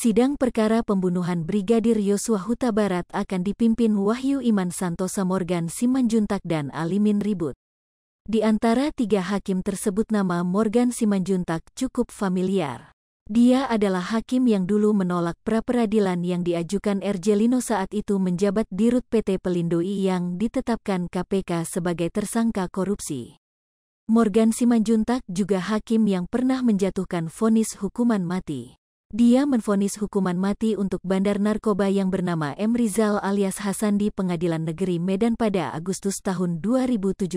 Sidang perkara pembunuhan Brigadir Yosua Huta Barat akan dipimpin Wahyu Iman Santosa Morgan Simanjuntak dan Alimin Ribut. Di antara tiga hakim tersebut nama Morgan Simanjuntak cukup familiar. Dia adalah hakim yang dulu menolak pra-peradilan yang diajukan Erjelino saat itu menjabat dirut PT Pelindui yang ditetapkan KPK sebagai tersangka korupsi. Morgan Simanjuntak juga hakim yang pernah menjatuhkan vonis hukuman mati. Dia menfonis hukuman mati untuk bandar narkoba yang bernama M. Rizal alias Hasan di Pengadilan Negeri Medan pada Agustus tahun 2017.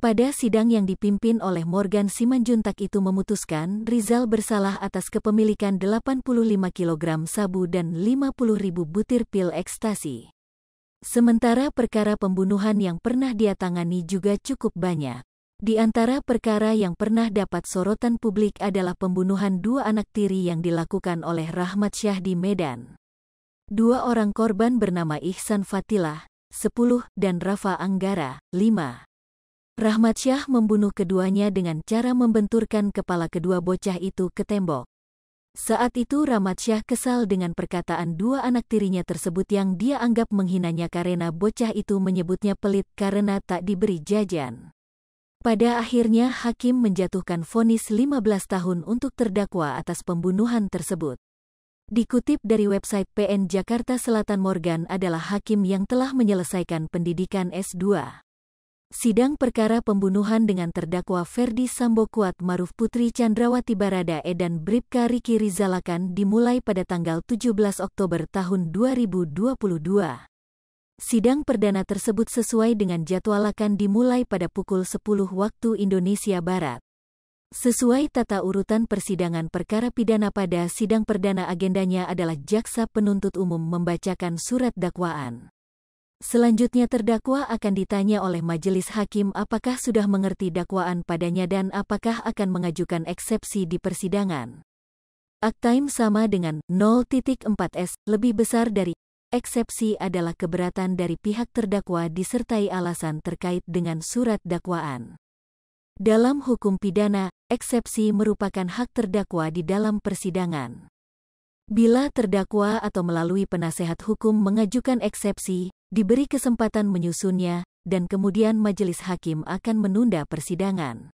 Pada sidang yang dipimpin oleh Morgan Simanjuntak itu memutuskan Rizal bersalah atas kepemilikan 85 kg sabu dan 50 ribu butir pil ekstasi. Sementara perkara pembunuhan yang pernah dia tangani juga cukup banyak. Di antara perkara yang pernah dapat sorotan publik adalah pembunuhan dua anak tiri yang dilakukan oleh Rahmat Syah di Medan. Dua orang korban bernama Ihsan Fatilah, 10, dan Rafa Anggara, 5. Rahmat Syah membunuh keduanya dengan cara membenturkan kepala kedua bocah itu ke tembok. Saat itu Rahmat Syah kesal dengan perkataan dua anak tirinya tersebut yang dia anggap menghinanya karena bocah itu menyebutnya pelit karena tak diberi jajan. Pada akhirnya hakim menjatuhkan vonis 15 tahun untuk terdakwa atas pembunuhan tersebut. Dikutip dari website PN Jakarta Selatan Morgan adalah hakim yang telah menyelesaikan pendidikan S2. Sidang perkara pembunuhan dengan terdakwa Ferdi Sambo Kuat Maruf Putri Chandrawati Barada dan Bripka Riki Rizalakan dimulai pada tanggal 17 Oktober tahun 2022. Sidang perdana tersebut sesuai dengan jadwal akan dimulai pada pukul 10 waktu Indonesia Barat. Sesuai tata urutan persidangan perkara pidana pada sidang perdana agendanya adalah jaksa penuntut umum membacakan surat dakwaan. Selanjutnya terdakwa akan ditanya oleh majelis hakim apakah sudah mengerti dakwaan padanya dan apakah akan mengajukan eksepsi di persidangan. Aktaim sama dengan 0.4 S lebih besar dari Eksepsi adalah keberatan dari pihak terdakwa disertai alasan terkait dengan surat dakwaan. Dalam hukum pidana, eksepsi merupakan hak terdakwa di dalam persidangan. Bila terdakwa atau melalui penasehat hukum mengajukan eksepsi, diberi kesempatan menyusunnya, dan kemudian majelis hakim akan menunda persidangan.